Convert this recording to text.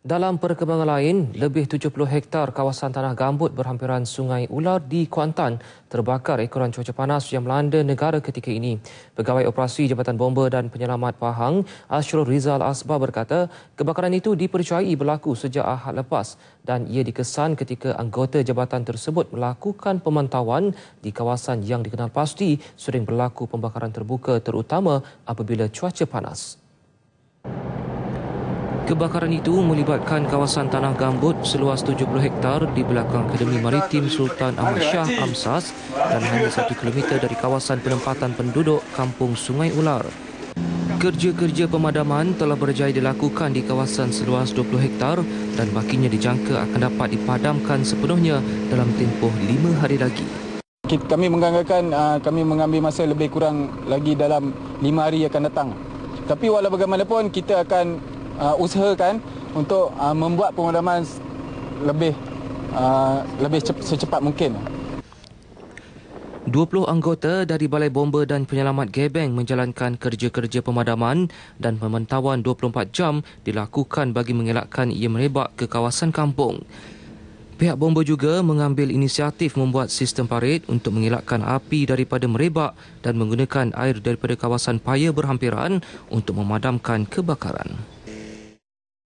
Dalam perkembangan lain, lebih 70 hektar kawasan tanah gambut berhampiran Sungai Ular di Kuantan terbakar ekoran cuaca panas yang melanda negara ketika ini. Pegawai Operasi Jabatan Bomba dan Penyelamat Pahang, Ashrul Rizal Asbah berkata, kebakaran itu dipercayai berlaku sejak Ahad lepas dan ia dikesan ketika anggota jabatan tersebut melakukan pemantauan di kawasan yang dikenal pasti sering berlaku pembakaran terbuka terutama apabila cuaca panas. Kebakaran itu melibatkan kawasan tanah gambut seluas 70 hektar di belakang Akademi Maritim Sultan Ahmad Shah Amsas dan hanya satu kilometer dari kawasan penempatan penduduk Kampung Sungai Ular. Kerja-kerja pemadaman telah berjaya dilakukan di kawasan seluas 20 hektar dan bakinya dijangka akan dapat dipadamkan sepenuhnya dalam tempoh 5 hari lagi. Kami menganggarkan ah, kami mengambil masa lebih kurang lagi dalam 5 hari akan datang. Tapi walau bagaimanapun kita akan uh, usahakan untuk uh, membuat pemadaman lebih uh, lebih cep- secepat mungkin. 20 anggota dari Balai Bomba dan Penyelamat Gebeng menjalankan kerja-kerja pemadaman dan pementawan 24 jam dilakukan bagi mengelakkan ia merebak ke kawasan kampung. Pihak bomba juga mengambil inisiatif membuat sistem parit untuk mengelakkan api daripada merebak dan menggunakan air daripada kawasan paya berhampiran untuk memadamkan kebakaran.